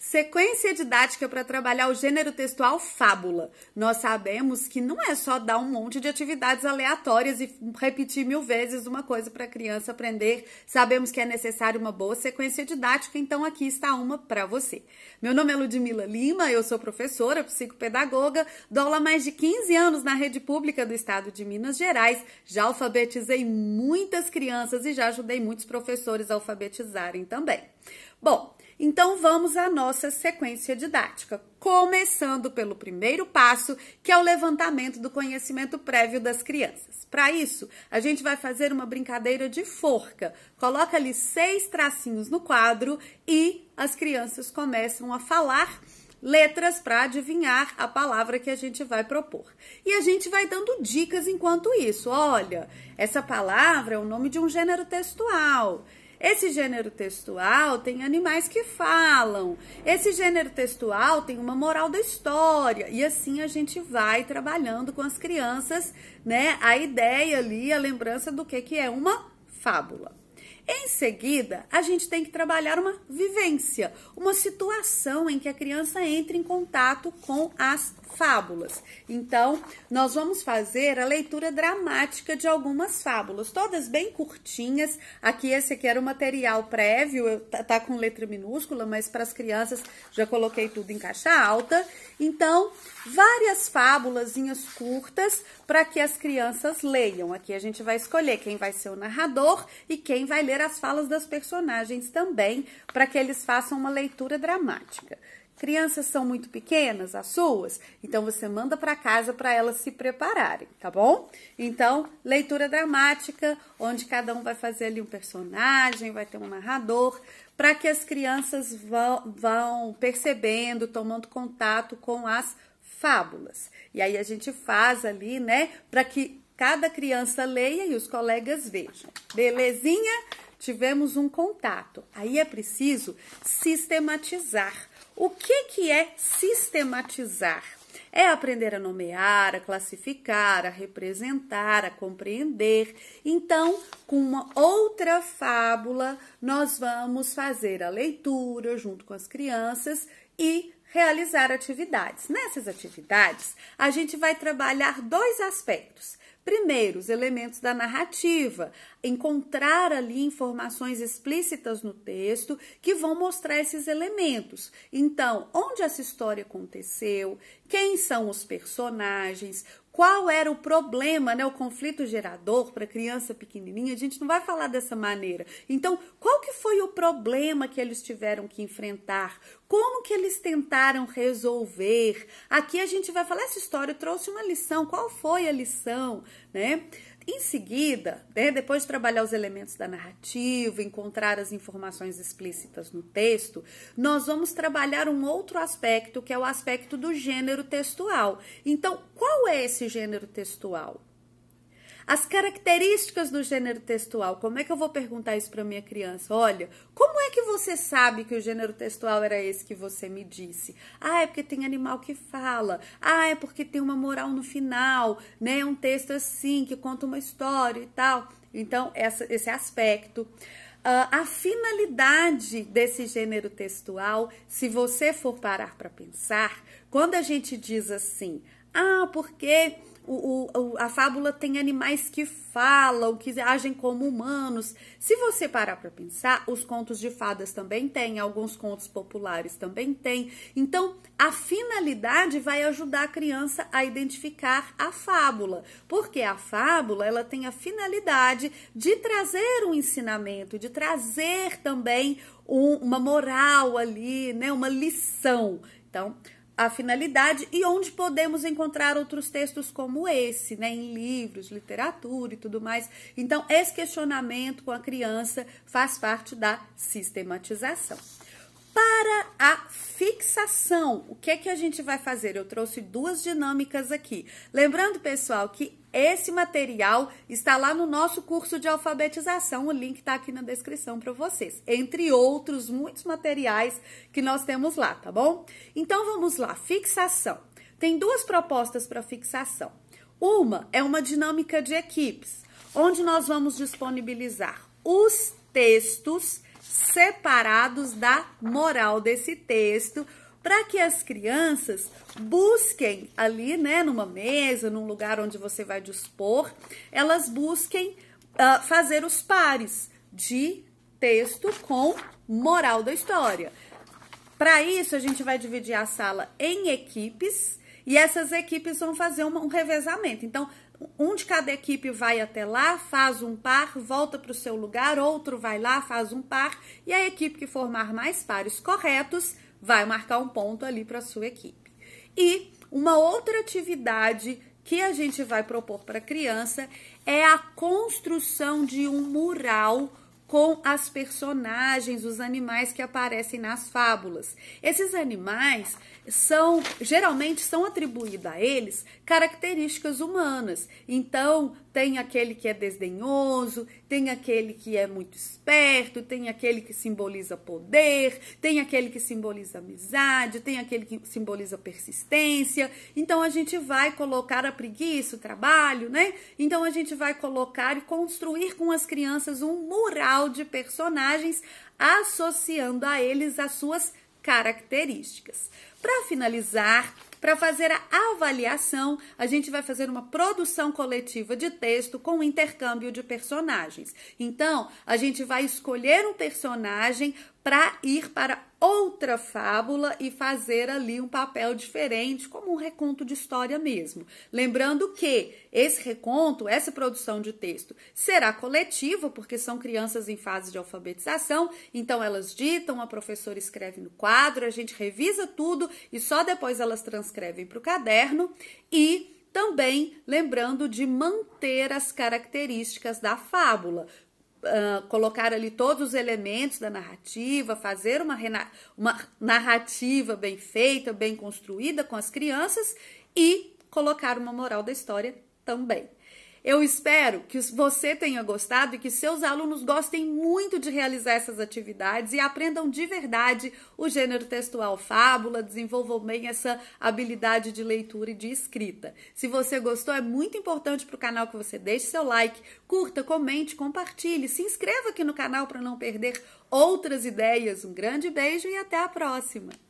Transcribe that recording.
Sequência didática para trabalhar o gênero textual fábula. Nós sabemos que não é só dar um monte de atividades aleatórias e repetir mil vezes uma coisa para a criança aprender. Sabemos que é necessário uma boa sequência didática, então aqui está uma para você. Meu nome é Ludmila Lima, eu sou professora, psicopedagoga, dou há mais de 15 anos na rede pública do estado de Minas Gerais. Já alfabetizei muitas crianças e já ajudei muitos professores a alfabetizarem também. Bom, então vamos à nossa sequência didática, começando pelo primeiro passo, que é o levantamento do conhecimento prévio das crianças. Para isso, a gente vai fazer uma brincadeira de forca. Coloca ali seis tracinhos no quadro e as crianças começam a falar letras para adivinhar a palavra que a gente vai propor. E a gente vai dando dicas enquanto isso. Olha, essa palavra é o nome de um gênero textual. Esse gênero textual tem animais que falam. Esse gênero textual tem uma moral da história. E assim a gente vai trabalhando com as crianças, né? A ideia ali, a lembrança do que, que é uma fábula. Em seguida, a gente tem que trabalhar uma vivência, uma situação em que a criança entre em contato com as fábulas. Então, nós vamos fazer a leitura dramática de algumas fábulas, todas bem curtinhas. Aqui esse aqui era o material prévio, tá, tá com letra minúscula, mas para as crianças já coloquei tudo em caixa alta. Então, várias fábulazinhas curtas para que as crianças leiam. Aqui a gente vai escolher quem vai ser o narrador e quem vai ler as falas das personagens também, para que eles façam uma leitura dramática. Crianças são muito pequenas, as suas, então você manda para casa para elas se prepararem, tá bom? Então, leitura dramática, onde cada um vai fazer ali um personagem, vai ter um narrador, para que as crianças vão, vão percebendo, tomando contato com as fábulas. E aí a gente faz ali, né, para que cada criança leia e os colegas vejam. Belezinha? Tivemos um contato. Aí é preciso sistematizar o que, que é sistematizar? É aprender a nomear, a classificar, a representar, a compreender. Então, com uma outra fábula, nós vamos fazer a leitura junto com as crianças e realizar atividades. Nessas atividades, a gente vai trabalhar dois aspectos. Primeiro, os elementos da narrativa, encontrar ali informações explícitas no texto que vão mostrar esses elementos. Então, onde essa história aconteceu, quem são os personagens, qual era o problema, né, o conflito gerador para criança pequenininha, a gente não vai falar dessa maneira. Então, qual que foi o problema que eles tiveram que enfrentar? Como que eles tentaram resolver? Aqui a gente vai falar essa história trouxe uma lição. Qual foi a lição, né? Em seguida, né, depois de trabalhar os elementos da narrativa, encontrar as informações explícitas no texto, nós vamos trabalhar um outro aspecto, que é o aspecto do gênero textual. Então, qual é esse gênero textual? As características do gênero textual. Como é que eu vou perguntar isso para minha criança? Olha, como é que você sabe que o gênero textual era esse que você me disse? Ah, é porque tem animal que fala. Ah, é porque tem uma moral no final, né? Um texto assim que conta uma história e tal. Então, essa, esse aspecto. Uh, a finalidade desse gênero textual, se você for parar para pensar, quando a gente diz assim, ah, porque o, o, a fábula tem animais que falam, que agem como humanos. Se você parar para pensar, os contos de fadas também tem, alguns contos populares também tem. Então, a finalidade vai ajudar a criança a identificar a fábula, porque a fábula ela tem a finalidade de trazer um ensinamento, de trazer também um, uma moral ali, né, uma lição. Então, a finalidade e onde podemos encontrar outros textos como esse, né, em livros, literatura e tudo mais. Então, esse questionamento com a criança faz parte da sistematização. Para a fixação, o que é que a gente vai fazer? Eu trouxe duas dinâmicas aqui. Lembrando, pessoal, que esse material está lá no nosso curso de alfabetização, o link está aqui na descrição para vocês, entre outros muitos materiais que nós temos lá, tá bom? Então vamos lá, fixação. Tem duas propostas para fixação. Uma é uma dinâmica de equipes, onde nós vamos disponibilizar os textos separados da moral desse texto para que as crianças busquem ali, né, numa mesa, num lugar onde você vai dispor, elas busquem uh, fazer os pares de texto com moral da história. Para isso, a gente vai dividir a sala em equipes e essas equipes vão fazer um revezamento. Então, um de cada equipe vai até lá, faz um par, volta para o seu lugar, outro vai lá, faz um par, e a equipe que formar mais pares corretos vai marcar um ponto ali para sua equipe. E uma outra atividade que a gente vai propor para a criança é a construção de um mural com as personagens, os animais que aparecem nas fábulas. Esses animais são geralmente são atribuídos a eles características humanas. Então, tem aquele que é desdenhoso, tem aquele que é muito esperto, tem aquele que simboliza poder, tem aquele que simboliza amizade, tem aquele que simboliza persistência. Então a gente vai colocar a preguiça, o trabalho, né? Então a gente vai colocar e construir com as crianças um mural de personagens associando a eles as suas características. Para finalizar, para fazer a avaliação, a gente vai fazer uma produção coletiva de texto com intercâmbio de personagens. Então, a gente vai escolher um personagem para ir para outra fábula e fazer ali um papel diferente, como um reconto de história mesmo. Lembrando que esse reconto, essa produção de texto, será coletiva, porque são crianças em fase de alfabetização, então elas ditam, a professora escreve no quadro, a gente revisa tudo e só depois elas transcrevem para o caderno e também lembrando de manter as características da fábula, uh, colocar ali todos os elementos da narrativa, fazer uma, uma narrativa bem feita, bem construída com as crianças e colocar uma moral da história também. Eu espero que você tenha gostado e que seus alunos gostem muito de realizar essas atividades e aprendam de verdade o gênero textual fábula, desenvolvam bem essa habilidade de leitura e de escrita. Se você gostou, é muito importante para o canal que você deixe seu like, curta, comente, compartilhe, se inscreva aqui no canal para não perder outras ideias. Um grande beijo e até a próxima!